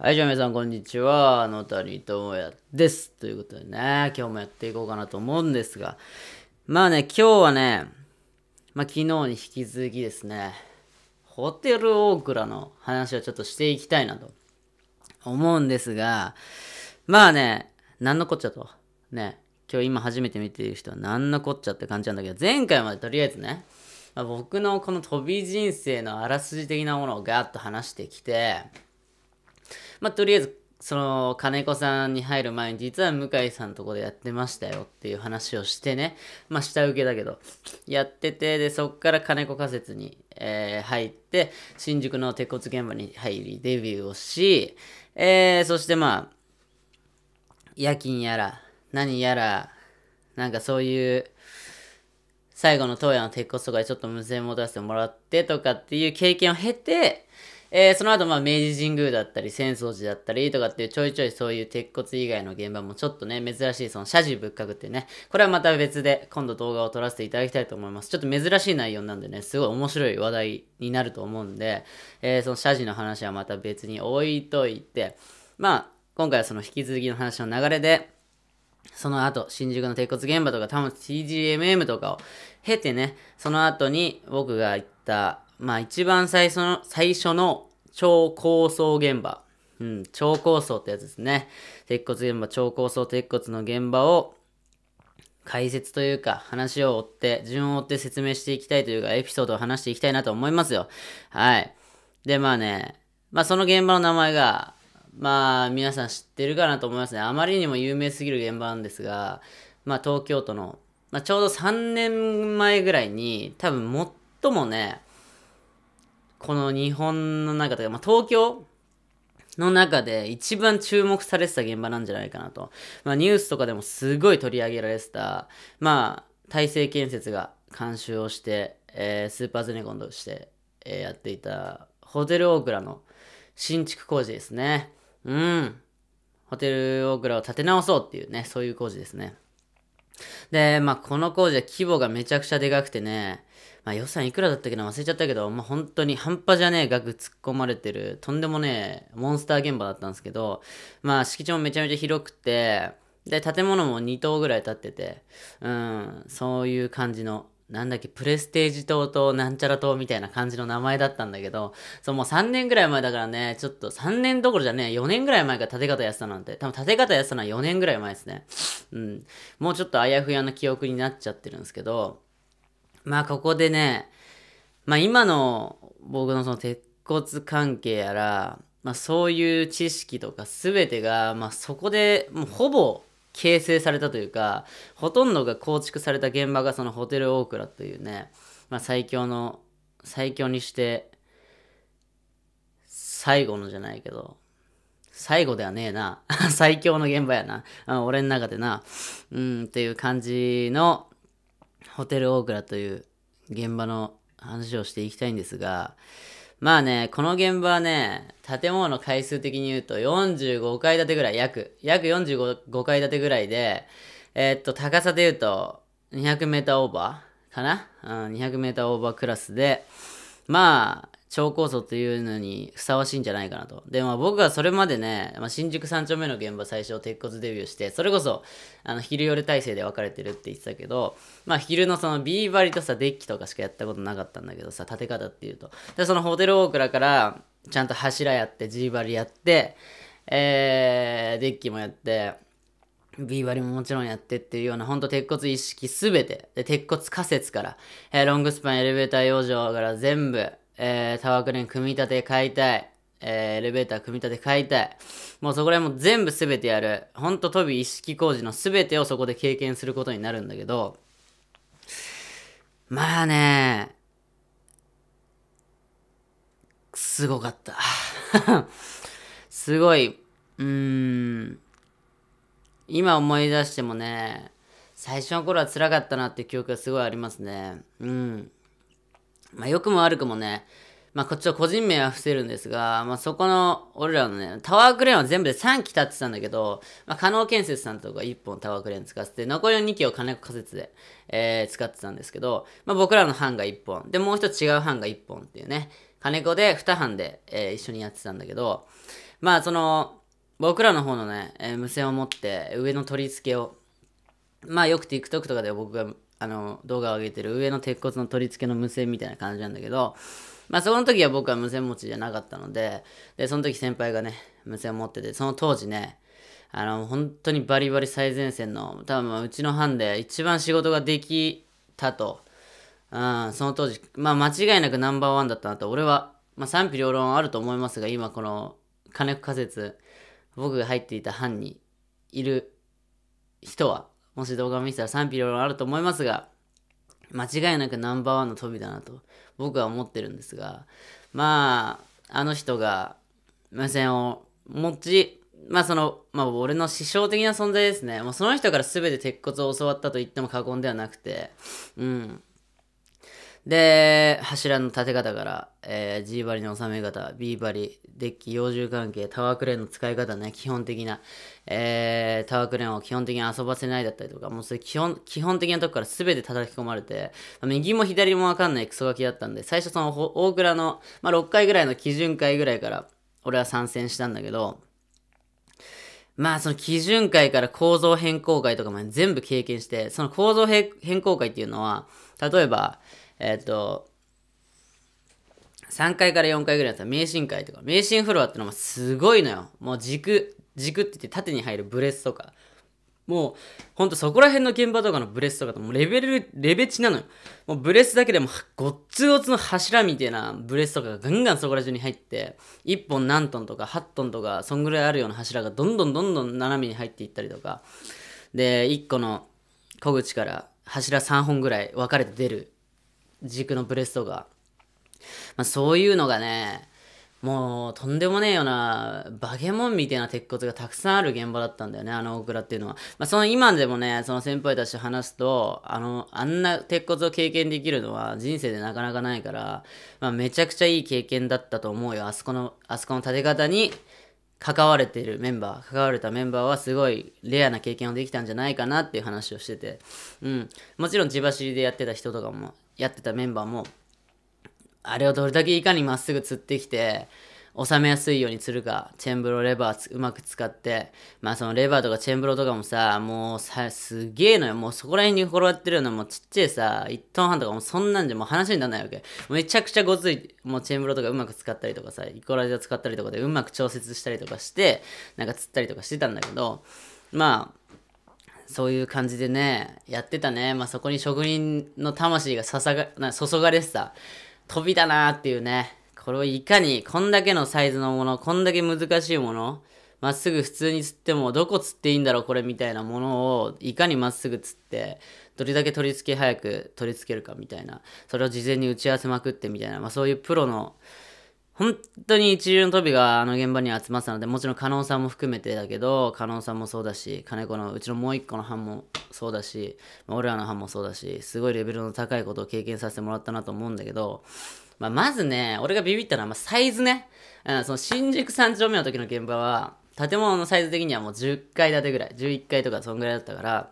はい、じゃあ皆さん、こんにちは。野のたりともやです。ということでね、今日もやっていこうかなと思うんですが、まあね、今日はね、まあ昨日に引き続きですね、ホテルオークラの話をちょっとしていきたいなと思うんですが、まあね、なんのこっちゃと。ね、今日今初めて見ている人はなんのこっちゃって感じなんだけど、前回までとりあえずね、まあ、僕のこの飛び人生のあらすじ的なものをガーッと話してきて、まあ、とりあえず、その、金子さんに入る前に、実は向井さんのとこでやってましたよっていう話をしてね、まあ、下請けだけど、やってて、で、そっから金子仮説に、えー、入って、新宿の鉄骨現場に入り、デビューをし、えー、そしてまあ、夜勤やら、何やら、なんかそういう、最後の洞爺の鉄骨とかでちょっと無線持たせてもらってとかっていう経験を経て、えー、その後、まあ、明治神宮だったり、浅草寺だったりとかっていう、ちょいちょいそういう鉄骨以外の現場もちょっとね、珍しい、その、謝辞仏閣っていうね、これはまた別で、今度動画を撮らせていただきたいと思います。ちょっと珍しい内容なんでね、すごい面白い話題になると思うんで、えー、その謝辞の話はまた別に置いといて、まあ、今回はその引き続きの話の流れで、その後、新宿の鉄骨現場とか、多分 TGMM とかを経てね、その後に僕が行ったまあ一番最初の、最初の超高層現場。うん、超高層ってやつですね。鉄骨現場、超高層鉄骨の現場を解説というか、話を追って、順を追って説明していきたいというか、エピソードを話していきたいなと思いますよ。はい。で、まあね、まあその現場の名前が、まあ皆さん知ってるかなと思いますね。あまりにも有名すぎる現場なんですが、まあ東京都の、まあちょうど3年前ぐらいに、多分最もね、この日本の中で、まあ、東京の中で一番注目されてた現場なんじゃないかなと。まあ、ニュースとかでもすごい取り上げられてた、まあ、体制建設が監修をして、えー、スーパーゼネコンとして、えー、やっていたホテルオークラの新築工事ですね。うん。ホテルオークラを建て直そうっていうね、そういう工事ですね。で、まあ、この工事は規模がめちゃくちゃでかくてね、まあ、予算いくらだったっけな忘れちゃったけど、まあ、本当に半端じゃねえ額突っ込まれてる、とんでもねえモンスター現場だったんですけど、まあ敷地もめちゃめちゃ広くて、で、建物も2棟ぐらい建ってて、うん、そういう感じの、なんだっけ、プレステージ島となんちゃら島みたいな感じの名前だったんだけど、そう、もう3年ぐらい前だからね、ちょっと3年どころじゃねえ、4年ぐらい前から建て方やってたなんて、多分建て方やってたのは4年ぐらい前ですね。うん、もうちょっとあやふやな記憶になっちゃってるんですけど、まあここでね、まあ今の僕のその鉄骨関係やら、まあそういう知識とか全てが、まあそこでもうほぼ形成されたというか、ほとんどが構築された現場がそのホテルオークラというね、まあ最強の、最強にして、最後のじゃないけど、最後ではねえな。最強の現場やな。俺の中でな。うん、っていう感じの、ホテルオークラという現場の話をしていきたいんですが、まあね、この現場はね、建物の階数的に言うと45階建てぐらい、約、約45階建てぐらいで、えー、っと、高さで言うと200メーターオーバーかなうん、200メーターオーバークラスで、まあ、超高層というのにふさわしいんじゃないかなと。で、まあ僕はそれまでね、まあ、新宿三丁目の現場最初鉄骨デビューして、それこそ、あの、昼夜体制で分かれてるって言ってたけど、まあ昼のそのビーバリとさ、デッキとかしかやったことなかったんだけどさ、建て方っていうと。で、そのホテルオークラから、ちゃんと柱やって、G バリやって、えー、デッキもやって、ビーバリももちろんやってっていうような、ほんと鉄骨意識すべて、で鉄骨仮説から、えー、ロングスパンエレベーター養生から全部、えー、タワークレーン組み立て買いたい。えー、エレベーター組み立て買いたい。もうそこら辺も全部すべてやる。ほんと飛び一式工事のすべてをそこで経験することになるんだけど、まあね、すごかった。すごい、うーん、今思い出してもね、最初の頃は辛かったなって記憶がすごいありますね。うん。まあ、良くも悪くもね、まあ、こっちは個人名は伏せるんですが、まあ、そこの、俺らのね、タワークレーンは全部で3機立ってたんだけど、まあ、加納建設さんとか1本タワークレーン使ってて、残りの2機を金子仮説で、えー、使ってたんですけど、まあ、僕らの班が1本、で、もう一つ違う班が1本っていうね、金子で2班で、えー、一緒にやってたんだけど、まあ、その、僕らの方のね、えー、無線を持って、上の取り付けを、まあ、よく TikTok とかで僕があの、動画を上げてる上の鉄骨の取り付けの無線みたいな感じなんだけど、まあその時は僕は無線持ちじゃなかったので、で、その時先輩がね、無線を持ってて、その当時ね、あの、本当にバリバリ最前線の、多分うちの班で一番仕事ができたと、うん、その当時、まあ間違いなくナンバーワンだったなと、俺は、まあ賛否両論あると思いますが、今この金子仮説、僕が入っていた班にいる人は、もし動画を見たら賛否両論あると思いますが、間違いなくナンバーワンの飛びだなと僕は思ってるんですが、まあ、あの人が無線を持ち、まあその、まあ俺の師匠的な存在ですね。もうその人から全て鉄骨を教わったと言っても過言ではなくて、うん。で、柱の立て方から、えー、G 張りの収め方、B 針、デッキ、幼獣関係、タワークレーンの使い方ね、基本的な、えー、タワークレーンを基本的に遊ばせないだったりとか、もうそれ基本、基本的なとこから全て叩き込まれて、右も左もわかんないクソガキだったんで、最初その大倉の、まあ、6回ぐらいの基準回ぐらいから、俺は参戦したんだけど、まあその基準回から構造変更回とかまで全部経験して、その構造変更回っていうのは、例えば、えっ、ー、と、3階から4階ぐらいだったら名神会とか、名神フロアってのはすごいのよ。もう軸、軸って言って縦に入るブレスとか。もう、ほんとそこら辺の現場とかのブレスとかともうレベル、レベチなのよ。もうブレスだけでもごっつごつの柱みたいなブレスとかがガンガンそこら中に入って、1本何トンとか8トンとか、そんぐらいあるような柱がどんどんどんどん斜めに入っていったりとか、で、1個の小口から柱3本ぐらい分かれて出る軸のブレスとか、まあ、そういうのがね、もうとんでもねえよな、バケモンみたいな鉄骨がたくさんある現場だったんだよね、あの大倉っていうのは。まあ、その今でもね、その先輩たちと話すと、あの、あんな鉄骨を経験できるのは人生でなかなかないから、まあ、めちゃくちゃいい経験だったと思うよ、あそこの、あそこの建て方に関われてるメンバー、関われたメンバーはすごいレアな経験をできたんじゃないかなっていう話をしてて、うん。もちろん千葉市でやってた人とかも、やってたメンバーも、あれをどれだけいかにまっすぐ釣ってきて収めやすいように釣るかチェンブロレバーうまく使ってまあそのレバーとかチェンブロとかもさもうさすげえのよもうそこら辺に転がってるようなもうちっちゃいさ1トン半とかもうそんなんじゃもう話にならないわけめちゃくちゃごついもうチェンブロとかうまく使ったりとかさイコラジザ使ったりとかでうまく調節したりとかしてなんか釣ったりとかしてたんだけどまあそういう感じでねやってたねまあそこに職人の魂がささが注がれてさ飛びだなっていうね。これをいかに、こんだけのサイズのもの、こんだけ難しいもの、まっすぐ普通に釣っても、どこ釣っていいんだろうこれみたいなものを、いかにまっすぐ釣って、どれだけ取り付け早く取り付けるかみたいな、それを事前に打ち合わせまくってみたいな、まあそういうプロの、本当に一流のトビがあの現場に集まったので、もちろん加納さんも含めてだけど、加納さんもそうだし、金子のうちのもう一個の班もそうだし、俺らの班もそうだし、すごいレベルの高いことを経験させてもらったなと思うんだけど、まあ、まずね、俺がビビったのは、まあ、サイズね。うん、その新宿3丁目の時の現場は、建物のサイズ的にはもう10階建てぐらい、11階とかそんぐらいだったから、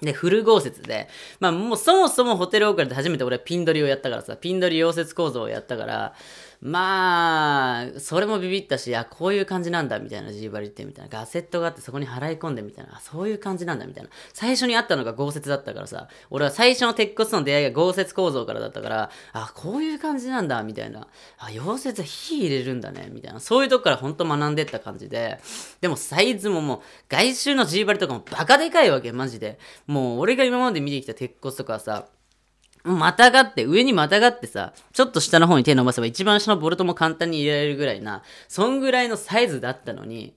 で、フル豪雪で、まあもうそもそもホテルオークラで初めて俺はピン取りをやったからさ、ピン取り溶接構造をやったから、まあ、それもビビったし、あ、こういう感じなんだ、みたいな、ジーバリって、みたいな。ガセットがあって、そこに払い込んで、みたいな。あ、そういう感じなんだ、みたいな。最初にあったのが豪雪だったからさ、俺は最初の鉄骨との出会いが豪雪構造からだったから、あ、こういう感じなんだ、みたいな。あ、溶接は火入れるんだね、みたいな。そういうとこからほんと学んでった感じで。でも、サイズももう、外周のジーバリとかもバカでかいわけ、マジで。もう、俺が今まで見てきた鉄骨とかさ、またがって、上にまたがってさ、ちょっと下の方に手伸ばせば一番下のボルトも簡単に入れられるぐらいな、そんぐらいのサイズだったのに、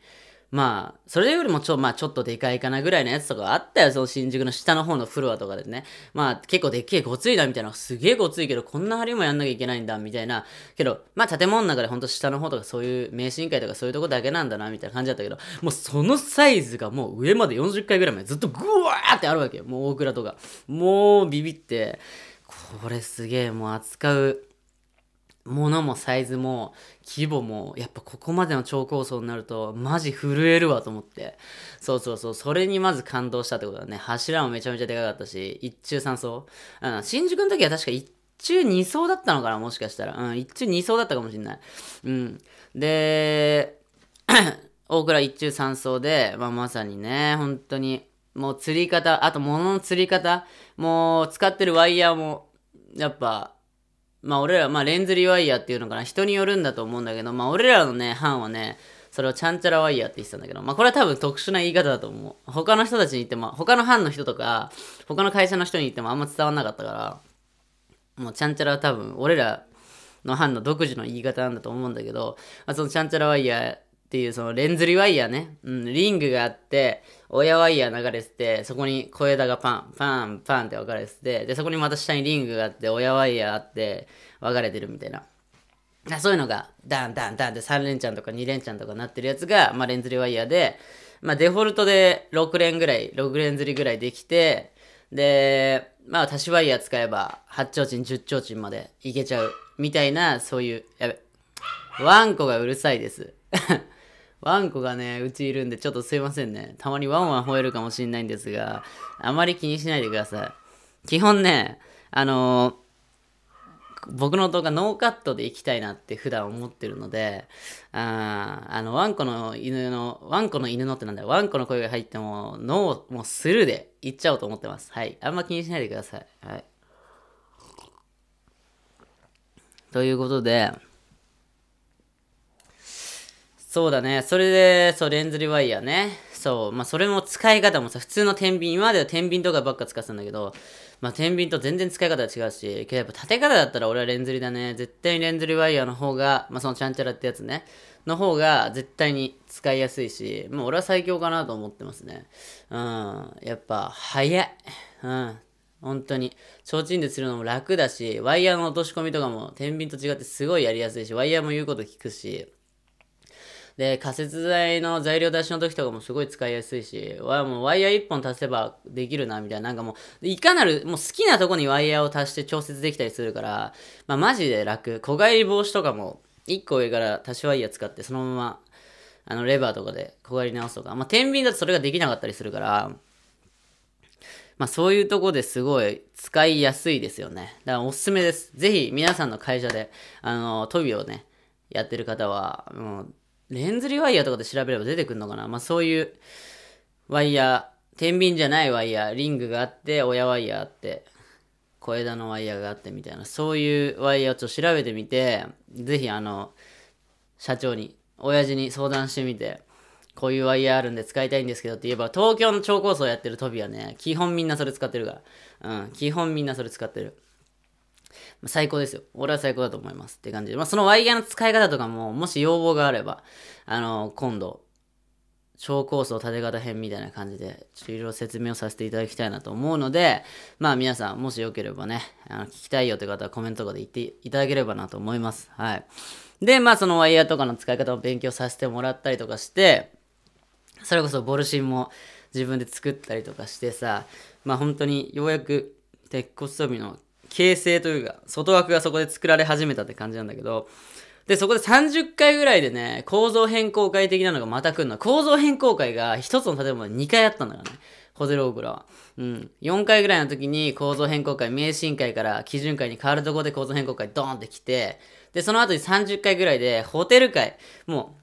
まあ、それよりもちょ、まあ、ちょっとでかいかなぐらいのやつとかあったよ、その新宿の下の方のフロアとかでね。まあ、結構でっけえごついな、みたいな。すげえごついけど、こんな針もやんなきゃいけないんだ、みたいな。けど、まあ、建物の中でほんと下の方とかそういう、名神会とかそういうとこだけなんだな、みたいな感じだったけど、もうそのサイズがもう上まで40回ぐらいまでずっとグワーってあるわけよ。もう大倉とか。もうビビって。これすげえもう扱うものもサイズも規模もやっぱここまでの超高層になるとマジ震えるわと思ってそうそうそうそれにまず感動したってことだね柱もめちゃめちゃでかかったし一中三層、うん、新宿の時は確か一中二層だったのかなもしかしたらうん一中二層だったかもしんないうんで 大倉一中三層で、まあ、まさにね本当にもう釣り方あと物の釣り方もう使ってるワイヤーもやっぱ、まあ俺ら、まあレンズリワイヤーっていうのかな、人によるんだと思うんだけど、まあ俺らのね、班はね、それをちゃんちゃらワイヤーって言ってたんだけど、まあこれは多分特殊な言い方だと思う。他の人たちに言っても、他の班の人とか、他の会社の人に言ってもあんま伝わんなかったから、もうちゃんちゃらは多分俺らの班の独自の言い方なんだと思うんだけど、まあ、そのちゃんちゃらワイヤーっていうそのレンズリワイヤーね、うん、リングがあって、親ワイヤー流れてて、そこに小枝がパン、パン、パンって分かれてて、で、そこにまた下にリングがあって、親ワイヤーあって、分かれてるみたいな。そういうのが、ダンダンダンって3連チャンとか2連チャンとかなってるやつが、まあ、レンズリワイヤーで、まあ、デフォルトで6連ぐらい、6連釣りぐらいできて、で、まあ、足しワイヤー使えば、8丁鎮、10丁鎮までいけちゃう。みたいな、そういう、やべ、ワンコがうるさいです。ワンコがね、うちいるんで、ちょっとすいませんね。たまにワンワン吠えるかもしんないんですが、あまり気にしないでください。基本ね、あのー、僕の動画ノーカットでいきたいなって普段思ってるので、ああの、ワンコの犬の、ワンコの犬のってなんだよ。ワンコの声が入っても、ノー、もうスルーでいっちゃおうと思ってます。はい。あんま気にしないでください。はい。ということで、そうだね。それで、そう、レンズリワイヤーね。そう、まあ、それも使い方もさ、普通の天秤、今までは天秤とかばっか使ってたんだけど、まあ、天秤と全然使い方は違うし、けどやっぱ縦方だったら俺はレンズリだね。絶対にレンズリワイヤーの方が、まあ、そのチャンチャラってやつね。の方が絶対に使いやすいし、もう俺は最強かなと思ってますね。うん。やっぱ、早い。うん。本当に。提灯でするのも楽だし、ワイヤーの落とし込みとかも天秤と違ってすごいやりやすいし、ワイヤーも言うこと聞くし、で、仮設材の材料出しの時とかもすごい使いやすいし、わもうワイヤー1本足せばできるな、みたいな。なんかもう、いかなる、もう好きなとこにワイヤーを足して調節できたりするから、まあマジで楽。小返り防止とかも、1個上から足しワイヤー使って、そのまま、あの、レバーとかで小返り直すとか、まあ天秤だとそれができなかったりするから、まあそういうとこですごい使いやすいですよね。だからおすすめです。ぜひ皆さんの会社で、あの、トビをね、やってる方は、もうレンズリワイヤーとかで調べれば出てくるのかなまあ、そういうワイヤー、天秤じゃないワイヤー、リングがあって、親ワイヤーあって、小枝のワイヤーがあってみたいな、そういうワイヤーをちょっと調べてみて、ぜひあの、社長に、親父に相談してみて、こういうワイヤーあるんで使いたいんですけどって言えば、東京の超高層やってるトビはね、基本みんなそれ使ってるから。うん、基本みんなそれ使ってる。最高ですよ。俺は最高だと思います。って感じで。まあ、そのワイヤーの使い方とかも、もし要望があれば、あの、今度、超高層縦型編みたいな感じで、ちょっといろいろ説明をさせていただきたいなと思うので、まあ皆さん、もしよければね、あの聞きたいよって方はコメントとかで言っていただければなと思います。はい。で、まあそのワイヤーとかの使い方を勉強させてもらったりとかして、それこそボルシンも自分で作ったりとかしてさ、まあ本当にようやく鉄骨飛びの形成というか、外枠がそこで作られ始めたって感じなんだけど、で、そこで30回ぐらいでね、構造変更会的なのがまた来るの。構造変更会が一つの建物に2回あったんだよね。ホゼオークラは。うん。4回ぐらいの時に構造変更会、名神会から基準会に変わるところで構造変更会ドーンって来て、で、その後に30回ぐらいでホテル会、もう、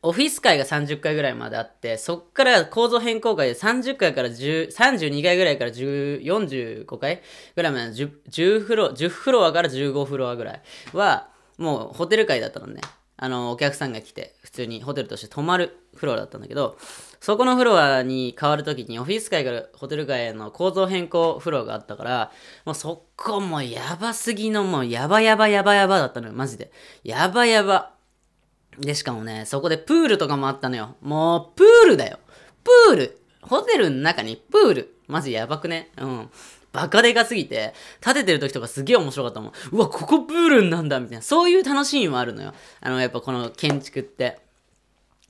オフィス会が30回ぐらいまであって、そっから構造変更会で30回から10、32回ぐらいから45回ぐらいまで10、10フロ、10フロアから15フロアぐらいは、もうホテル会だったのね。あの、お客さんが来て、普通にホテルとして泊まるフロアだったんだけど、そこのフロアに変わるときに、オフィス街からホテル街への構造変更フロアがあったから、もうそこもやばすぎの、もうやばやばやばやばだったのよ、マジで。やばやば。で、しかもね、そこでプールとかもあったのよ。もう、プールだよ。プール。ホテルの中にプール。マジやばくねうん。バカでかすぎて、立ててる時とかすげえ面白かったもん。うわ、ここプールなんだみたいな。そういう楽しみもあるのよ。あの、やっぱこの建築って。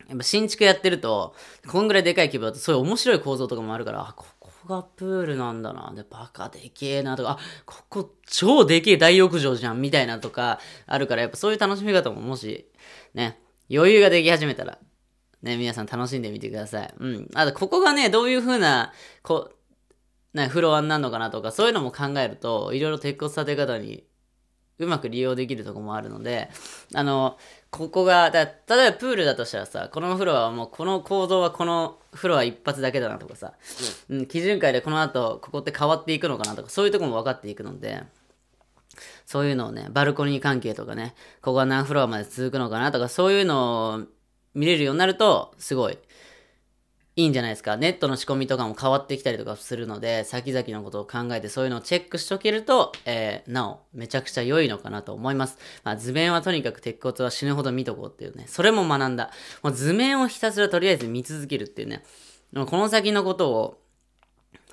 やっぱ新築やってると、こんぐらいでかい規模だと、そういう面白い構造とかもあるから、あ、こここがプールなんだな。で、バカでけえなとか、あ、ここ超でけえ大浴場じゃんみたいなとかあるから、やっぱそういう楽しみ方ももし、ね、余裕ができ始めたら、ね、皆さん楽しんでみてください。うん。あと、ここがね、どういう風な、こう、ね、フロアになるのかなとか、そういうのも考えると、いろいろ鉄骨建て方にうまく利用できるとこもあるので、あの、ここが、だ例えばプールだとしたらさ、このフロアはもうこの構造はこのフロア一発だけだなとかさ、うん、基準界でこの後ここって変わっていくのかなとか、そういうとこも分かっていくので、そういうのをね、バルコニー関係とかね、ここは何フロアまで続くのかなとか、そういうのを見れるようになると、すごい、いいんじゃないですか。ネットの仕込みとかも変わってきたりとかするので、先々のことを考えてそういうのをチェックしとけると、えー、なお、めちゃくちゃ良いのかなと思います。まあ、図面はとにかく鉄骨は死ぬほど見とこうっていうね。それも学んだ。もう図面をひたすらとりあえず見続けるっていうね。この先のことを、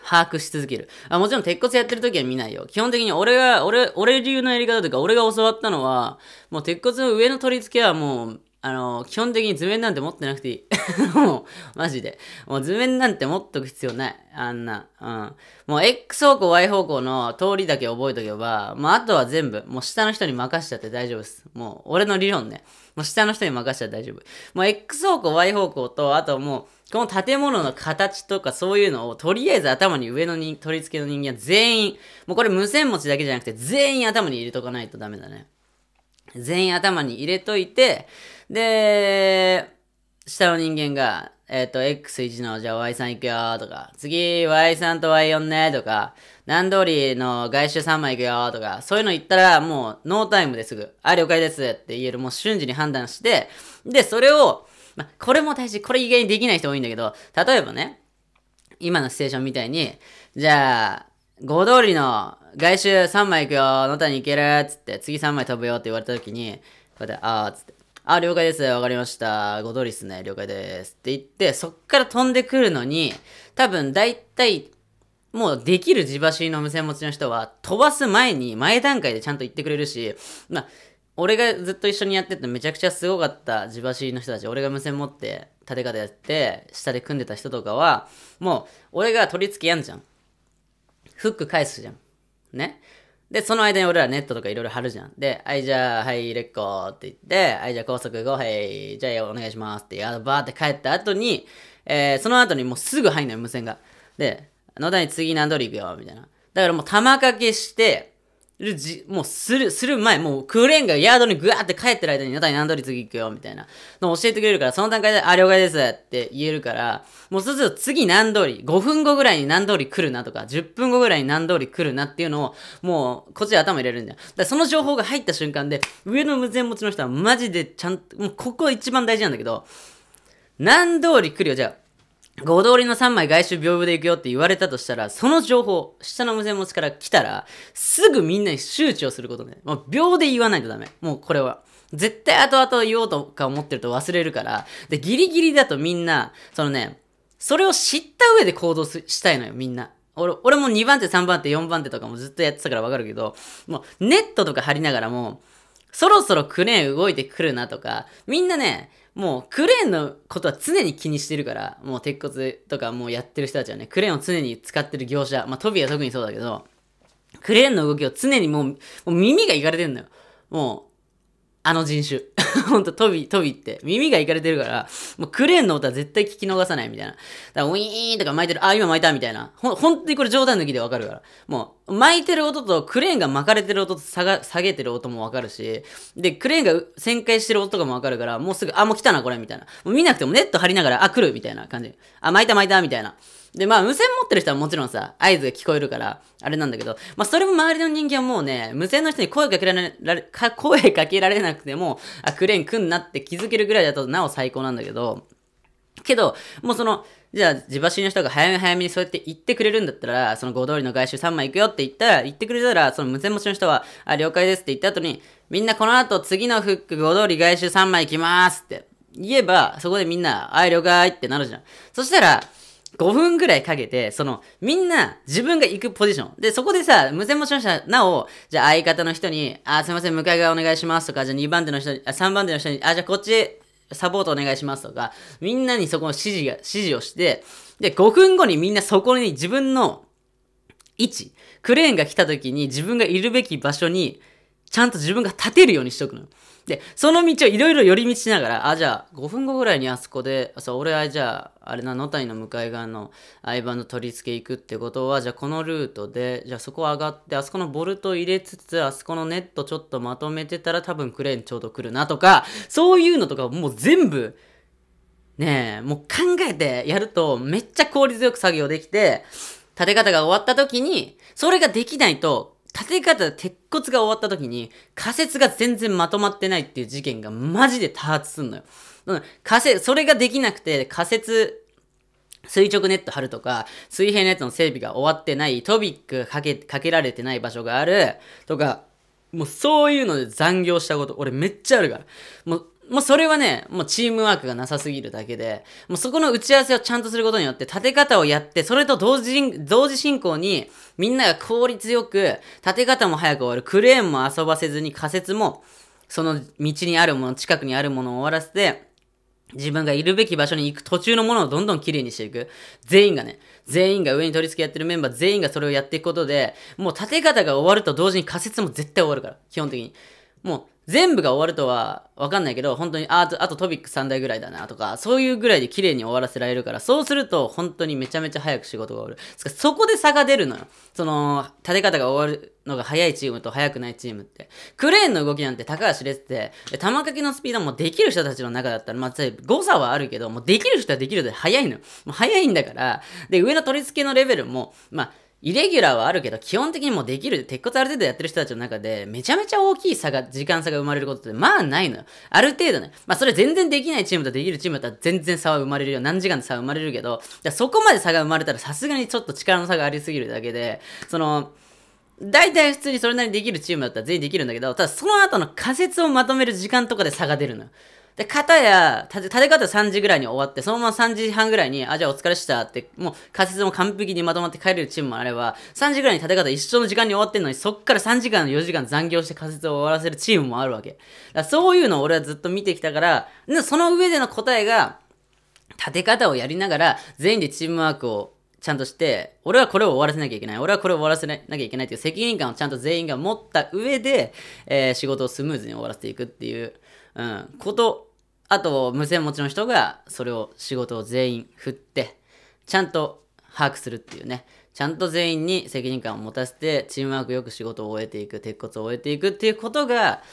把握し続ける。あもちろん鉄骨やってる時は見ないよ。基本的に俺が、俺、俺流のやり方というか、俺が教わったのは、もう鉄骨の上の取り付けはもう、あの、基本的に図面なんて持ってなくていい。もう、マジで。もう図面なんて持っとく必要ない。あんな。うん。もう X 方向、Y 方向の通りだけ覚えとけば、まああとは全部、もう下の人に任しちゃって大丈夫です。もう、俺の理論ね。もう下の人に任しちゃって大丈夫。もう X 方向、Y 方向と、あともう、この建物の形とかそういうのを、とりあえず頭に上のに取り付けの人間全員、もうこれ無線持ちだけじゃなくて全員頭に入れとかないとダメだね。全員頭に入れといて、で、下の人間が、えっ、ー、と、X1 の、じゃあ Y さん行くよとか、次 Y さんと Y4 ねとか、何通りの外周3枚行くよとか、そういうの言ったら、もう、ノータイムですぐ、あ、了解ですって言える、もう瞬時に判断して、で、それを、ま、これも大事、これ意外にできない人多いんだけど、例えばね、今のステーションみたいに、じゃあ、五通りの外周3枚行くよ、のたに行けるっつって、次3枚飛ぶよって言われた時に、こうやって、あーっつって、あー了解です、わかりました、五通りっすね、了解ですって言って、そっから飛んでくるのに、多分大体、もうできる地走りの無線持ちの人は、飛ばす前に前段階でちゃんと言ってくれるし、まあ、俺がずっと一緒にやっててめちゃくちゃすごかった地走の人たち、俺が無線持って、て方やって、下で組んでた人とかは、もう、俺が取り付けやんじゃん。フック返すじゃん。ね。で、その間に俺らネットとかいろいろ貼るじゃん。で、はい、じゃあ、はい、レッコーって言って、はい、じゃあ、高速5、はい、じゃあ、お願いしますって、やばーって帰った後に、えー、その後にもうすぐ入んのよ、無線が。で、野田に次何ドリブよ、みたいな。だからもう玉掛けして、るじ、もうする、する前、もうクレーンがヤードにぐわーって帰ってる間に、なたに何通り次行くよ、みたいなのを教えてくれるから、その段階で、あ、了解ですって言えるから、もうそうすると次何通り、5分後ぐらいに何通り来るなとか、10分後ぐらいに何通り来るなっていうのを、もう、こっちで頭入れるんだよ。だその情報が入った瞬間で、上の無前持ちの人はマジでちゃんと、もうここ一番大事なんだけど、何通り来るよ、じゃあ。5通りの3枚外周屏風で行くよって言われたとしたら、その情報、下の無線持ちから来たら、すぐみんなに周知をすることね。もう秒で言わないとダメ。もうこれは。絶対後々言おうとか思ってると忘れるから、で、ギリギリだとみんな、そのね、それを知った上で行動したいのよ、みんな。俺、俺も2番手、3番手、4番手とかもずっとやってたからわかるけど、もうネットとか張りながらも、そろそろクレーン動いてくるなとか、みんなね、もうクレーンのことは常に気にしてるから、もう鉄骨とかもうやってる人たちはね、クレーンを常に使ってる業者、まあトビは特にそうだけど、クレーンの動きを常にもう、もう耳がいかれてんのよ。もあの人種。ほんと、トビ、トビって。耳がいかれてるから、もうクレーンの音は絶対聞き逃さないみたいな。だから、ウィーンとか巻いてる、あ、今巻いたみたいな。ほ、ほんとにこれ冗談抜きでわかるから。もう、巻いてる音と、クレーンが巻かれてる音と下が、下げてる音もわかるし、で、クレーンが旋回してる音とかもわかるから、もうすぐ、あ、もう来たな、これ、みたいな。もう見なくてもネット張りながら、あ、来るみたいな感じ。あ、巻いた巻いたみたいな。で、まあ、無線持ってる人はもちろんさ、合図が聞こえるから、あれなんだけど、まあ、それも周りの人間はもうね、無線の人に声かけられ、か 声かけられなくても、あ、クレーン来んなって気づけるぐらいだとなお最高なんだけど、けど、もうその、じゃあ、地場市の人が早め早めにそうやって言ってくれるんだったら、その5通りの外周3枚行くよって言ったら、言ってくれたら、その無線持ちの人は、あ、了解ですって言った後に、みんなこの後次のフック5通り外周3枚行きますって言えば、そこでみんな、あ、了解ってなるじゃん。そしたら、5分ぐらいかけて、その、みんな自分が行くポジション。で、そこでさ、無線持ちました。なお、じゃあ相方の人に、あ、すいません、向かい側お願いしますとか、じゃあ2番手の人に、あ、3番手の人に、あ、じゃあこっち、サポートお願いしますとか、みんなにそこの指示が、指示をして、で、5分後にみんなそこに自分の位置、クレーンが来た時に自分がいるべき場所に、ちゃんと自分が立てるようにしとくのよ。で、その道をいろいろ寄り道しながら、あ、じゃあ、5分後ぐらいにあそこで、そう、俺はじゃあ、あれな、野谷の向かい側の相場の取り付け行くってことは、じゃあこのルートで、じゃあそこ上がって、あそこのボルト入れつつ、あそこのネットちょっとまとめてたら多分クレーンちょうど来るなとか、そういうのとかもう全部、ねえ、もう考えてやるとめっちゃ効率よく作業できて、立て方が終わった時に、それができないと立て方、鉄骨が終わった時に、仮説が全然まとまってないっていう事件がマジで多発すんのよ。うん、仮説、それができなくて、仮説、垂直ネット張るとか、水平ネットの整備が終わってない、トビックかけ、かけられてない場所がある、とか、もうそういうので残業したこと、俺めっちゃあるから。もう、もうそれはね、もうチームワークがなさすぎるだけで、もうそこの打ち合わせをちゃんとすることによって、立て方をやって、それと同時、同時進行に、みんなが効率よく、立て方も早く終わる、クレーンも遊ばせずに仮説も、その道にあるもの、近くにあるものを終わらせて、自分がいるべき場所に行く途中のものをどんどん綺麗にしていく。全員がね、全員が上に取り付けやってるメンバー全員がそれをやっていくことで、もう立て方が終わると同時に仮説も絶対終わるから、基本的に。もう、全部が終わるとはわかんないけど、本当に、あ、あとトピック3台ぐらいだなとか、そういうぐらいで綺麗に終わらせられるから、そうすると本当にめちゃめちゃ早く仕事が終わる。そこで差が出るのよ。その、立て方が終わるのが早いチームと早くないチームって。クレーンの動きなんて高橋列って、球かきのスピードもできる人たちの中だったら、まあ、誤差はあるけど、もうできる人はできるで早いのよ。もう早いんだから、で、上の取り付けのレベルも、まあ、イレギュラーはあるけど、基本的にもうできる、鉄骨ある程度やってる人たちの中で、めちゃめちゃ大きい差が、時間差が生まれることって、まあないのよ。ある程度ね。まあそれ全然できないチームとできるチームだったら全然差は生まれるよ。何時間で差は生まれるけど、そこまで差が生まれたらさすがにちょっと力の差がありすぎるだけで、その、大体普通にそれなりにできるチームだったら全員できるんだけど、ただその後の仮説をまとめる時間とかで差が出るのよ。で、片や、たて、立て方3時ぐらいに終わって、そのまま3時半ぐらいに、あ、じゃあお疲れしたって、もう仮説も完璧にまとまって帰れるチームもあれば、3時ぐらいに立て方一緒の時間に終わってんのに、そっから3時間、4時間残業して仮説を終わらせるチームもあるわけ。だそういうのを俺はずっと見てきたから、でその上での答えが、立て方をやりながら、全員でチームワークをちゃんとして、俺はこれを終わらせなきゃいけない。俺はこれを終わらせなきゃいけないっていう責任感をちゃんと全員が持った上で、えー、仕事をスムーズに終わらせていくっていう、うん、ことあと、無線持ちの人が、それを仕事を全員振って、ちゃんと把握するっていうね。ちゃんと全員に責任感を持たせて、チームワークよく仕事を終えていく、鉄骨を終えていくっていうことが、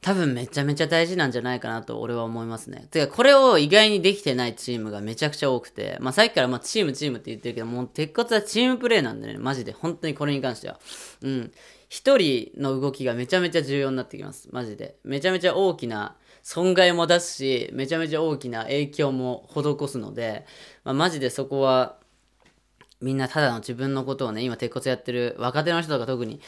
多分めちゃめちゃ大事なんじゃないかなと俺は思いますね。てか、これを意外にできてないチームがめちゃくちゃ多くて、まあさっきからまあチームチームって言ってるけど、もう鉄骨はチームプレーなんでね、マジで。本当にこれに関しては。うん。一人の動きがめちゃめちゃ重要になってきます。マジで。めちゃめちゃ大きな、損害も出すしめちゃめちゃ大きな影響も施すので、まあ、マジでそこはみんなただの自分のことをね今鉄骨やってる若手の人とか特に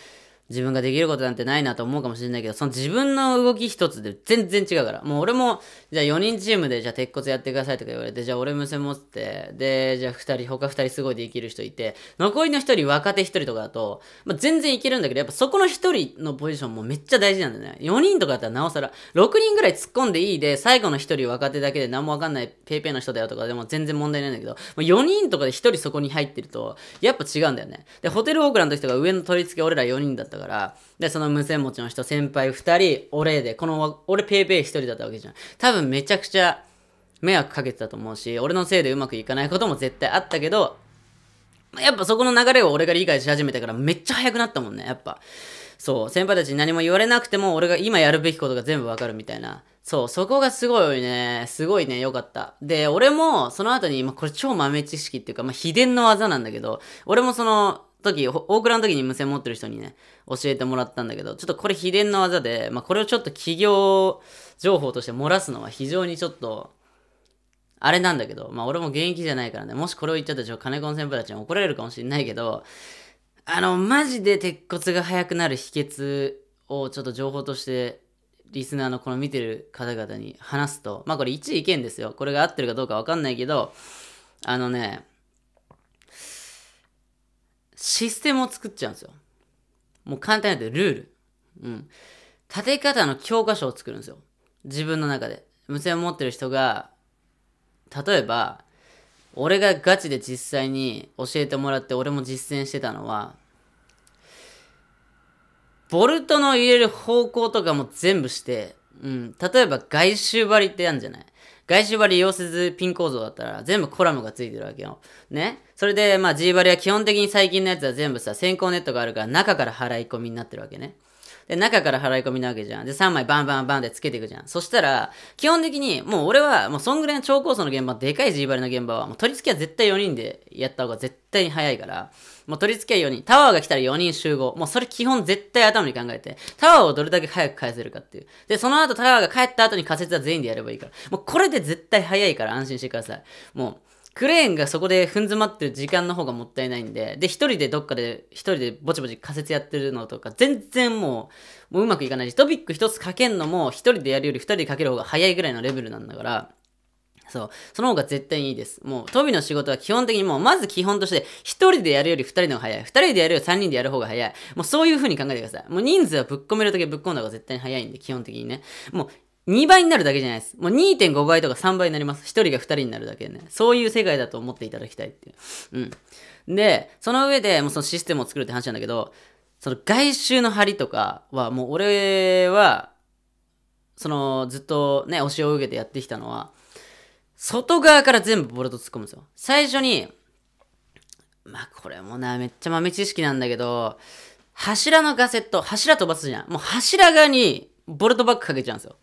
自分ができることなんてないなと思うかもしれないけど、その自分の動き一つで全然違うから。もう俺も、じゃあ4人チームで、じゃあ鉄骨やってくださいとか言われて、じゃあ俺無線持って、で、じゃあ2人、他2人すごいできる人いて、残りの1人若手1人とかだと、まあ、全然いけるんだけど、やっぱそこの1人のポジションもめっちゃ大事なんだよね。4人とかだったらなおさら、6人ぐらい突っ込んでいいで、最後の1人若手だけで何もわかんないペイペイの人だよとかでも全然問題ないんだけど、まあ、4人とかで1人そこに入ってると、やっぱ違うんだよね。で、ホテルオークランの時とか上の取り付け俺ら4人だったから、で、その無線持ちの人、先輩二人、俺で、この、俺ペイペイ一人だったわけじゃん。多分めちゃくちゃ迷惑かけてたと思うし、俺のせいでうまくいかないことも絶対あったけど、やっぱそこの流れを俺が理解し始めたからめっちゃ早くなったもんね、やっぱ。そう、先輩たちに何も言われなくても俺が今やるべきことが全部わかるみたいな。そう、そこがすごいね、すごいね、良かった。で、俺もその後に、まあ、これ超豆知識っていうか、まあ、秘伝の技なんだけど、俺もその、時、大倉の時に無線持ってる人にね、教えてもらったんだけど、ちょっとこれ秘伝の技で、まあ、これをちょっと企業情報として漏らすのは非常にちょっと、あれなんだけど、まあ、俺も現役じゃないからね、もしこれを言っちゃったら、金子の先輩たちに怒られるかもしれないけど、あの、マジで鉄骨が速くなる秘訣をちょっと情報としてリスナーのこの見てる方々に話すと、まあこれ一意見ですよ。これが合ってるかどうかわかんないけど、あのね、システムを作っちゃうんですよ。もう簡単に言うとルール。うん。立て方の教科書を作るんですよ。自分の中で。無線を持ってる人が、例えば、俺がガチで実際に教えてもらって、俺も実践してたのは、ボルトの入れる方向とかも全部して、うん、例えば外周張りってやるんじゃない外周張り溶接ピン構造だったら全部コラムがついてるわけよ。ね。それで、まあ G 張りは基本的に最近のやつは全部さ、先行ネットがあるから中から払い込みになってるわけね。で、中から払い込みなわけじゃん。で、3枚バンバンバンでつけていくじゃん。そしたら、基本的に、もう俺は、もうそんぐらいの超高層の現場、でかい G バレの現場は、もう取り付けは絶対4人でやった方が絶対に早いから、もう取り付けは4人。タワーが来たら4人集合。もうそれ基本絶対頭に考えて、タワーをどれだけ早く返せるかっていう。で、その後タワーが帰った後に仮説は全員でやればいいから。もうこれで絶対早いから安心してください。もう、クレーンがそこで踏ん詰まってる時間の方がもったいないんで、で、一人でどっかで、一人でぼちぼち仮説やってるのとか、全然もう、もううまくいかないし、トピック一つ書けんのも、一人でやるより二人で書ける方が早いぐらいのレベルなんだから、そう。その方が絶対にいいです。もう、トビの仕事は基本的にもう、まず基本として、一人でやるより二人の方が早い。二人でやるより三人でやる方が早い。もうそういう風に考えてください。もう人数はぶっ込めるきはぶっ込んだ方が絶対に早いんで、基本的にね。もう、2倍になるだけじゃないです。もう2.5倍とか3倍になります。1人が2人になるだけでね。そういう世界だと思っていただきたいっていう。うん。で、その上で、もうそのシステムを作るって話なんだけど、その外周の張りとかは、もう俺は、そのずっとね、教えを受けてやってきたのは、外側から全部ボルト突っ込むんですよ。最初に、まあこれもな、めっちゃ豆知識なんだけど、柱のガセット、柱飛ばすじゃん。もう柱側にボルトバックかけちゃうんですよ。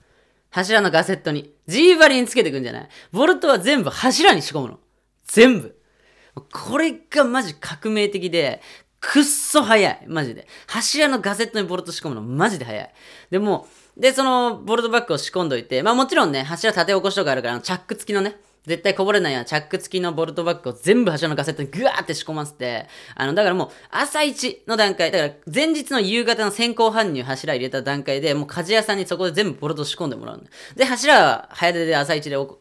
柱のガセットに。ジーバリにつけていくんじゃないボルトは全部柱に仕込むの。全部。これがマジ革命的で、くっそ早い。マジで。柱のガセットにボルト仕込むのマジで早い。でも、で、その、ボルトバッグを仕込んどいて、まあもちろんね、柱縦起こしとかあるから、チャック付きのね、絶対こぼれないようなチャック付きのボルトバッグを全部柱のガセットにグワーって仕込ませて、あの、だからもう朝一の段階、だから前日の夕方の先行搬入柱入れた段階で、もう鍛冶屋さんにそこで全部ボルト仕込んでもらうの。で、柱は早出で朝一でも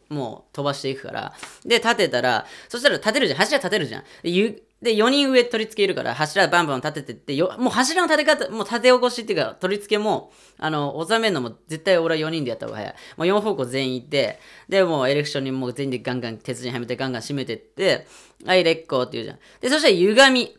う飛ばしていくから、で、立てたら、そしたら立てるじゃん。柱立てるじゃん。で、4人上取り付けいるから、柱バンバン立ててって、よ、もう柱の立て方、もう縦起こしっていうか、取り付けも、あの、収めるのも絶対俺は4人でやった方が早い。もう4方向全員いて、で、もうエレクションにもう全員でガンガン鉄にはめてガンガン締めてって、はい、レッコーって言うじゃん。で、そしたら歪み。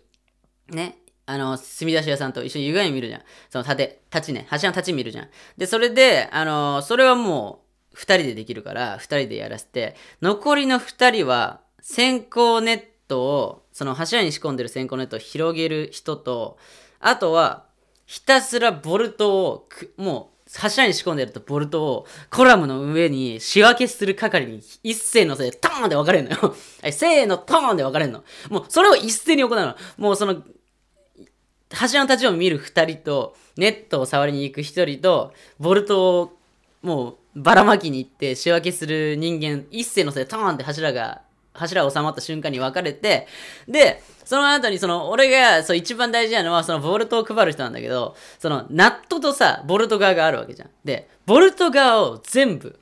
ね。あの、墨出し屋さんと一緒に歪み見るじゃん。その縦、立ちね。柱の立ち見るじゃん。で、それで、あの、それはもう、2人でできるから、2人でやらせて、残りの2人は、先行ネットを、その柱に仕込んでる線香ネットを広げる人と、あとは、ひたすらボルトを、もう、柱に仕込んでるとボルトをコラムの上に仕分けする係に一斉のせいでトーンって分かれるのよ せーのトーンで分かれるの。もうそれを一斉に行うの。もうその、柱の立ちを見る二人と、ネットを触りに行く一人と、ボルトをもうばらまきに行って仕分けする人間、一斉のせいでトーンって柱が柱が収まった瞬間に分かれて、で、その後にその、俺が、そう、一番大事なのは、その、ボルトを配る人なんだけど、その、ナットとさ、ボルト側があるわけじゃん。で、ボルト側を全部、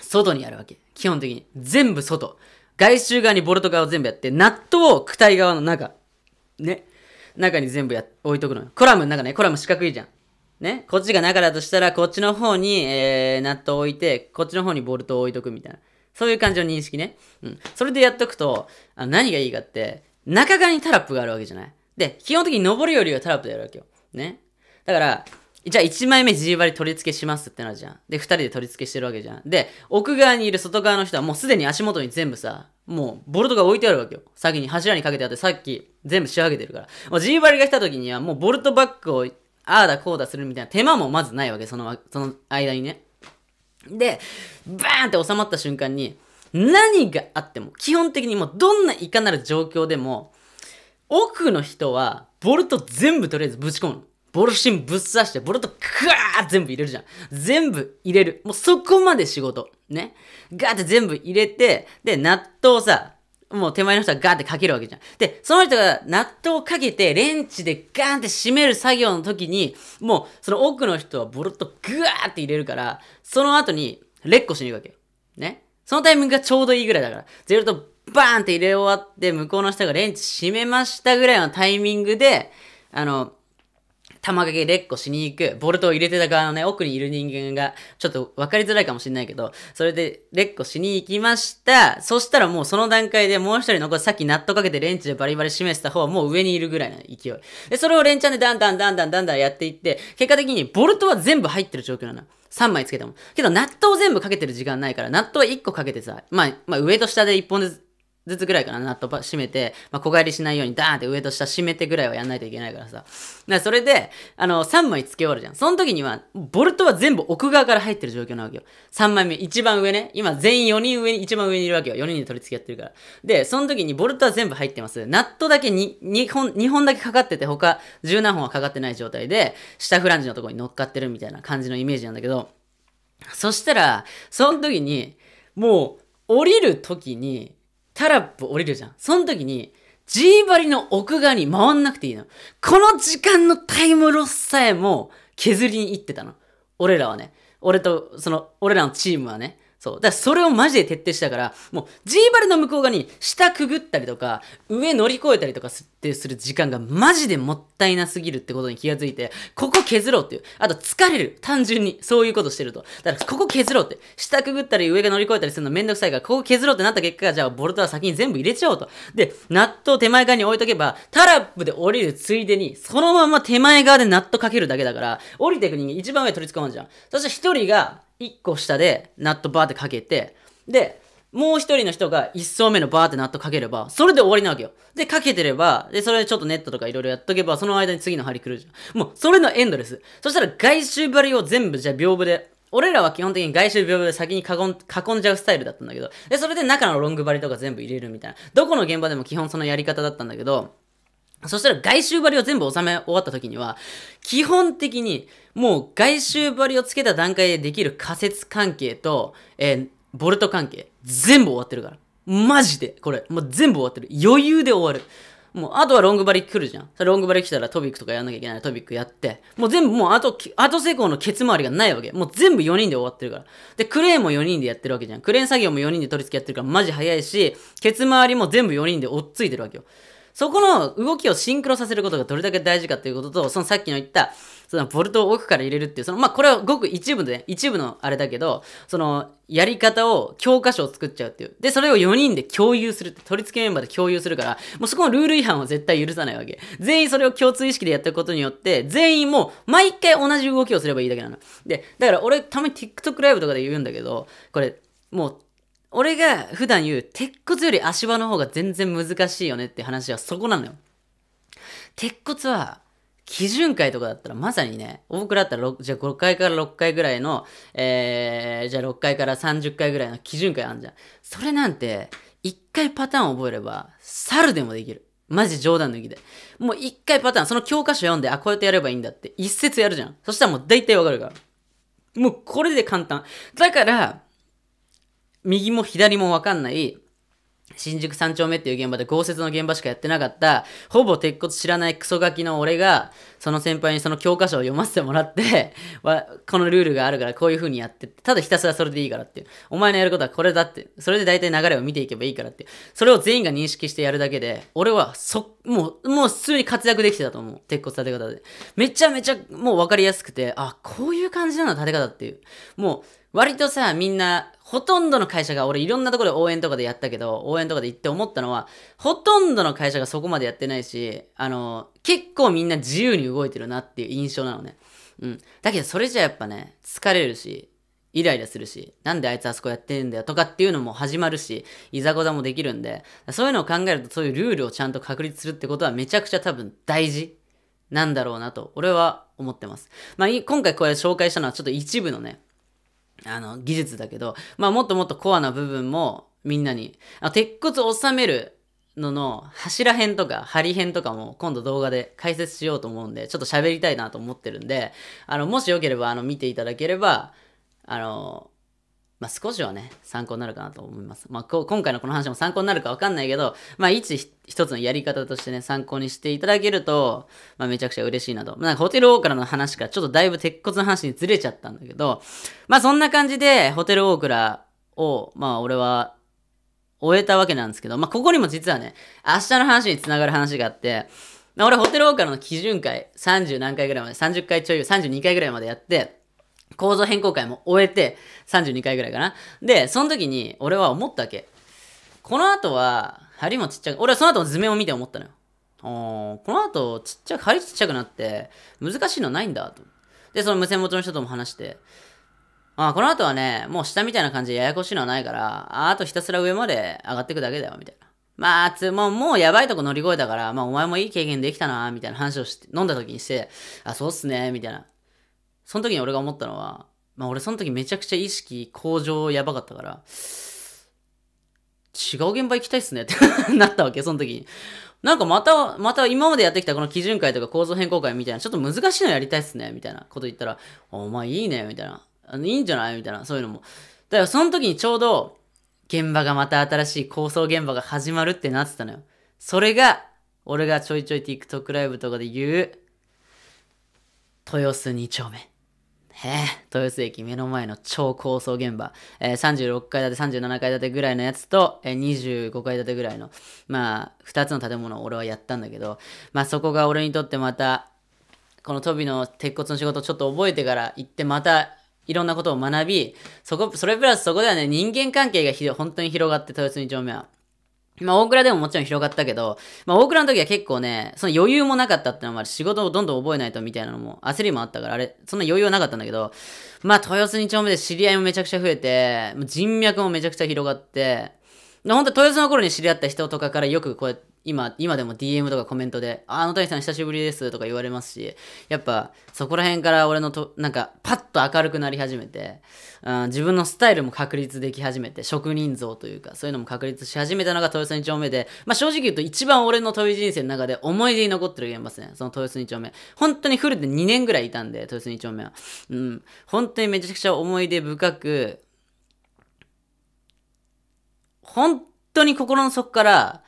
外にやるわけ。基本的に。全部外。外周側にボルト側を全部やって、ナットを躯体側の中。ね。中に全部や、置いとくのよ。コラムの中ね、コラム四角いじゃん。ね。こっちが中だとしたら、こっちの方に、えー、ナットを置いて、こっちの方にボルトを置いとくみたいな。そういう感じの認識ね。うん。それでやっとくと、あ何がいいかって、中側にタラップがあるわけじゃない。で、基本的に登るよりはタラップでやるわけよ。ね。だから、じゃあ1枚目 G 針取り付けしますってなるじゃん。で、2人で取り付けしてるわけじゃん。で、奥側にいる外側の人はもうすでに足元に全部さ、もうボルトが置いてあるわけよ。先に柱にかけてあって、さっき全部仕上げてるから。もう G 針が来た時にはもうボルトバックをああだこうだするみたいな手間もまずないわけ、その、その間にね。で、バーンって収まった瞬間に、何があっても、基本的にもうどんないかなる状況でも、奥の人は、ボルト全部とりあえずぶち込むボルシンぶっ刺して、ボルトクワー全部入れるじゃん。全部入れる。もうそこまで仕事。ね。ガーって全部入れて、で、納豆さ、もう手前の人はガーってかけるわけじゃん。で、その人が納豆をかけて、レンチでガーンって締める作業の時に、もう、その奥の人はボロッとグワーって入れるから、その後に、レッコしに行くわけよ。ね。そのタイミングがちょうどいいぐらいだから。ゼロとバーンって入れ終わって、向こうの人がレンチ閉めましたぐらいのタイミングで、あの、玉掛けレッコしに行く、ボルトを入れてた側のね、奥にいる人間が、ちょっと分かりづらいかもしれないけど、それでレッコしに行きました。そしたらもうその段階でもう一人残子、さっき納豆かけてレンチでバリバリ示した方はもう上にいるぐらいの勢い。で、それをレンチャンでだんだんだんだんだんだんやっていって、結果的にボルトは全部入ってる状況なの。3枚つけても。けど納豆全部かけてる時間ないから、納豆1個かけてさ、まあ、まあ上と下で1本ずつ、ずつぐらいかな、ナット閉めて、まあ、小返りしないようにダーンって上と下閉めてぐらいはやんないといけないからさ。だそれで、あの、3枚付け終わるじゃん。その時には、ボルトは全部奥側から入ってる状況なわけよ。3枚目、一番上ね。今全員4人上に、一番上にいるわけよ。4人で取り付けやってるから。で、その時にボルトは全部入ってます。ナットだけに、2本、2本だけかかってて、他10何本はかかってない状態で、下フランジのとこに乗っかってるみたいな感じのイメージなんだけど、そしたら、その時に、もう、降りる時に、タラップ降りるじゃん。その時に、ジーバリの奥側に回んなくていいの。この時間のタイムロスさえも削りに行ってたの。俺らはね。俺と、その、俺らのチームはね。そう。だからそれをマジで徹底したから、もう G バルの向こう側に下くぐったりとか、上乗り越えたりとかすってする時間がマジでもったいなすぎるってことに気がついて、ここ削ろうっていう。あと疲れる。単純に。そういうことしてると。だからここ削ろうって。下くぐったり上が乗り越えたりするのめんどくさいから、ここ削ろうってなった結果、じゃあボルトは先に全部入れちゃおうと。で、納豆手前側に置いとけば、タラップで降りるついでに、そのまま手前側でナットかけるだけだから、降りていく人間一番上取りつかまんじゃん。そして一人が、1個下でナットバーってかけて、で、もう一人の人が一層目のバーってナットかければ、それで終わりなわけよ。で、かけてれば、で、それでちょっとネットとかいろいろやっとけば、その間に次の針来るじゃん。もう、それのエンドレス。そしたら外周針を全部じゃあ屏風で、俺らは基本的に外周屏風で先に囲んじゃうスタイルだったんだけど、で、それで中のロング針とか全部入れるみたいな。どこの現場でも基本そのやり方だったんだけど、そしたら外周張りを全部収め終わった時には、基本的にもう外周張りをつけた段階でできる仮説関係と、えー、ボルト関係、全部終わってるから。マジで、これ。もう全部終わってる。余裕で終わる。もう、あとはロングバリ来るじゃん。ロングバリ来たらトピックとかやんなきゃいけないトピックやって、もう全部もう後、後施工のケツ回りがないわけ。もう全部4人で終わってるから。で、クレーンも4人でやってるわけじゃん。クレーン作業も4人で取り付けやってるからマジ早いし、ケツ回りも全部4人で追っついてるわけよ。そこの動きをシンクロさせることがどれだけ大事かということと、そのさっきの言った、そのボルトを奥から入れるっていう、その、まあ、これはごく一部で、ね、一部のあれだけど、その、やり方を教科書を作っちゃうっていう。で、それを4人で共有するって、取り付けメンバーで共有するから、もうそこのルール違反は絶対許さないわけ。全員それを共通意識でやってることによって、全員もう、毎回同じ動きをすればいいだけなの。で、だから俺、たまに TikTok ライブとかで言うんだけど、これ、もう、俺が普段言う、鉄骨より足場の方が全然難しいよねって話はそこなのよ。鉄骨は、基準回とかだったらまさにね、僕らだったらじゃあ5回から6回ぐらいの、えー、じゃあ6回から30回ぐらいの基準回あんじゃん。それなんて、1回パターン覚えれば、猿でもできる。マジ冗談抜きで。もう1回パターン、その教科書読んで、あ、こうやってやればいいんだって、一節やるじゃん。そしたらもう大体わかるから。もうこれで簡単。だから、右も左もわかんない、新宿三丁目っていう現場で豪雪の現場しかやってなかった、ほぼ鉄骨知らないクソガキの俺が、その先輩にその教科書を読ませてもらって このルールがあるからこういう風にやってただひたすらそれでいいからっていう。お前のやることはこれだって。それで大体流れを見ていけばいいからっていう。それを全員が認識してやるだけで、俺はそ、もう、もう普通に活躍できてたと思う。鉄骨立て方で。めちゃめちゃもうわかりやすくて、あ、こういう感じなの立て方っていう。もう、割とさ、みんな、ほとんどの会社が、俺いろんなところで応援とかでやったけど、応援とかで行って思ったのは、ほとんどの会社がそこまでやってないし、あの、結構みんな自由に動いてるなっていう印象なのね。うん。だけどそれじゃやっぱね、疲れるし、イライラするし、なんであいつあそこやってんだよとかっていうのも始まるし、いざこざもできるんで、そういうのを考えるとそういうルールをちゃんと確立するってことはめちゃくちゃ多分大事なんだろうなと、俺は思ってます。まあ、今回これ紹介したのはちょっと一部のね、あの、技術だけど、まあもっともっとコアな部分もみんなに、あ鉄骨を収めるのの柱編とか針編とかも今度動画で解説しようと思うんで、ちょっと喋りたいなと思ってるんで、あの、もしよければあの見ていただければ、あの、まあ、少しはね、参考になるかなと思います。まあ、こ今回のこの話も参考になるかわかんないけど、まあ、一、一つのやり方としてね、参考にしていただけると、まあ、めちゃくちゃ嬉しいなと。まあ、なんかホテルオークラの話からちょっとだいぶ鉄骨の話にずれちゃったんだけど、まあ、そんな感じで、ホテルオークラを、まあ、俺は、終えたわけなんですけど、まあ、ここにも実はね、明日の話につながる話があって、まあ、俺、ホテルオークラの基準回、30何回ぐらいまで、30回ちょい、32回ぐらいまでやって、構造変更会も終えて、32回ぐらいかな。で、その時に俺は思ったわけ。この後は、針もちっちゃく、俺はその後の図面を見て思ったのよ。おこの後、ちっちゃく、針ちっちゃくなって、難しいのないんだ、と。で、その無線持ちの人とも話して、あこの後はね、もう下みたいな感じでややこしいのはないから、あとひたすら上まで上がっていくだけだよ、みたいな。まあ、つ、もう、もうやばいとこ乗り越えたから、まあ、お前もいい経験できたな、みたいな話をして、飲んだ時にして、あ、そうっすね、みたいな。その時に俺が思ったのは、まあ俺その時めちゃくちゃ意識向上やばかったから、違う現場行きたいっすねって なったわけ、その時に。なんかまた、また今までやってきたこの基準会とか構造変更会みたいな、ちょっと難しいのやりたいっすね、みたいなこと言ったら、お前いいね、みたいな。あのいいんじゃないみたいな、そういうのも。だからその時にちょうど、現場がまた新しい構想現場が始まるってなってたのよ。それが、俺がちょいちょい TikTok ライブとかで言う、豊洲2丁目。え豊洲駅目の前の超高層現場、えー、36階建て、37階建てぐらいのやつと、えー、25階建てぐらいの、まあ、2つの建物を俺はやったんだけど、まあ、そこが俺にとってまた、このトビの鉄骨の仕事をちょっと覚えてから行って、またいろんなことを学び、そこ、それプラスそこではね、人間関係がひ本当に広がって、豊洲2丁目は。まあ、大倉でももちろん広がったけど、まあ、大倉の時は結構ね、その余裕もなかったってのもある仕事をどんどん覚えないとみたいなのも、焦りもあったから、あれ、そんな余裕はなかったんだけど、まあ、豊洲2丁目で知り合いもめちゃくちゃ増えて、人脈もめちゃくちゃ広がって、で、本当豊洲の頃に知り合った人とかからよくこうやって、今、今でも DM とかコメントで、あ、の谷さん久しぶりですとか言われますし、やっぱそこら辺から俺のと、なんかパッと明るくなり始めて、うん、自分のスタイルも確立でき始めて、職人像というか、そういうのも確立し始めたのが豊洲2丁目で、まあ正直言うと一番俺の豊人生の中で思い出に残ってる現場ですね、その豊洲2丁目。本当にフルで2年ぐらいいたんで、豊洲2丁目は。うん、本当にめちゃくちゃ思い出深く、本当に心の底から、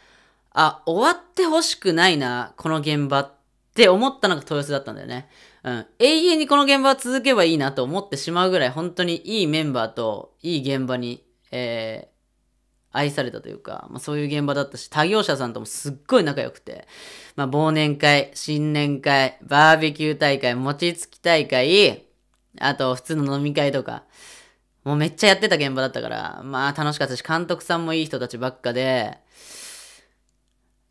あ、終わってほしくないな、この現場って思ったのが豊洲だったんだよね。うん。永遠にこの現場は続けばいいなと思ってしまうぐらい、本当にいいメンバーといい現場に、えー、愛されたというか、まあ、そういう現場だったし、他業者さんともすっごい仲良くて、まあ、忘年会、新年会、バーベキュー大会、餅つき大会、あと普通の飲み会とか、もうめっちゃやってた現場だったから、まあ楽しかったし、監督さんもいい人たちばっかで、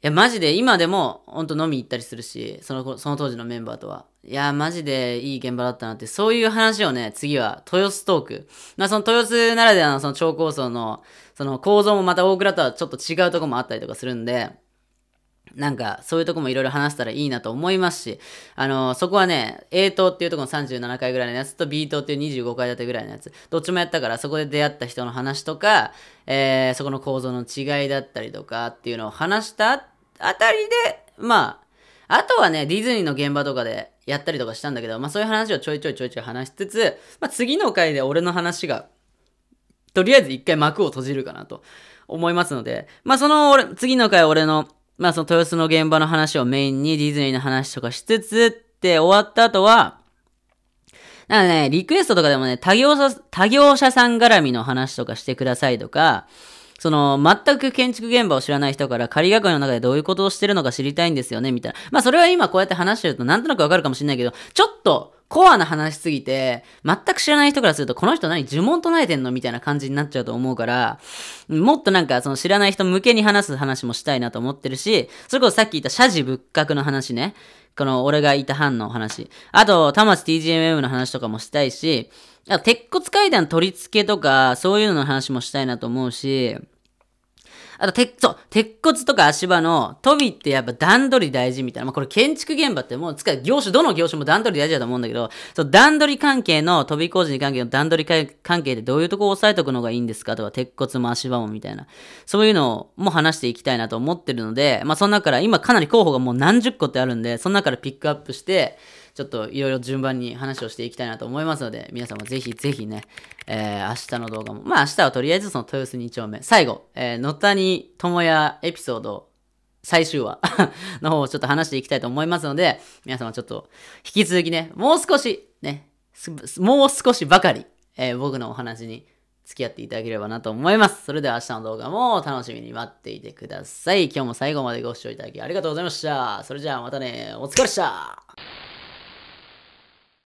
いや、マジで、今でも、ほんと飲み行ったりするし、その、その当時のメンバーとは。いや、マジでいい現場だったなって、そういう話をね、次は、豊洲トーク。まあ、その豊洲ならではのその超高層の、その構造もまた大倉とはちょっと違うとこもあったりとかするんで、なんか、そういうとこもいろいろ話したらいいなと思いますし、あのー、そこはね、A 棟っていうとこの37階ぐらいのやつと B 棟っていう25階建てぐらいのやつ、どっちもやったから、そこで出会った人の話とか、えー、そこの構造の違いだったりとかっていうのを話したあたりで、まあ、あとはね、ディズニーの現場とかでやったりとかしたんだけど、まあそういう話をちょいちょいちょいちょい話しつつ、まあ次の回で俺の話が、とりあえず一回幕を閉じるかなと思いますので、まあその俺、次の回俺の、まあその豊洲の現場の話をメインにディズニーの話とかしつつって終わった後は、なんかね、リクエストとかでもね、多業者、多業者さん絡みの話とかしてくださいとか、その、全く建築現場を知らない人から仮学園の中でどういうことをしてるのか知りたいんですよね、みたいな。まあそれは今こうやって話してるとなんとなくわかるかもしれないけど、ちょっと、コアな話すぎて、全く知らない人からすると、この人何呪文唱えてんのみたいな感じになっちゃうと思うから、もっとなんか、その知らない人向けに話す話もしたいなと思ってるし、それこそさっき言った謝辞仏閣の話ね。この俺がいた班の話。あと、田町 TGMM の話とかもしたいし、あ鉄骨階段取り付けとか、そういうのの話もしたいなと思うし、あと、鉄、そう、鉄骨とか足場の飛びってやっぱ段取り大事みたいな。まあ、これ建築現場ってもうつか業種、どの業種も段取り大事だと思うんだけど、そう、段取り関係の、飛び工事に関係の段取り関係でどういうとこを押さえとくのがいいんですかとか、鉄骨も足場もみたいな。そういうのも話していきたいなと思ってるので、まあ、その中から今かなり候補がもう何十個ってあるんで、その中からピックアップして、ちょっといろいろ順番に話をしていきたいなと思いますので、皆様ぜひぜひね、えー、明日の動画も、まあ明日はとりあえずその豊洲2丁目、最後、えー、野谷智也エピソード最終話 の方をちょっと話していきたいと思いますので、皆様ちょっと引き続きね、もう少しね、もう少しばかり、えー、僕のお話に付き合っていただければなと思います。それでは明日の動画も楽しみに待っていてください。今日も最後までご視聴いただきありがとうございました。それじゃあまたね、お疲れっした。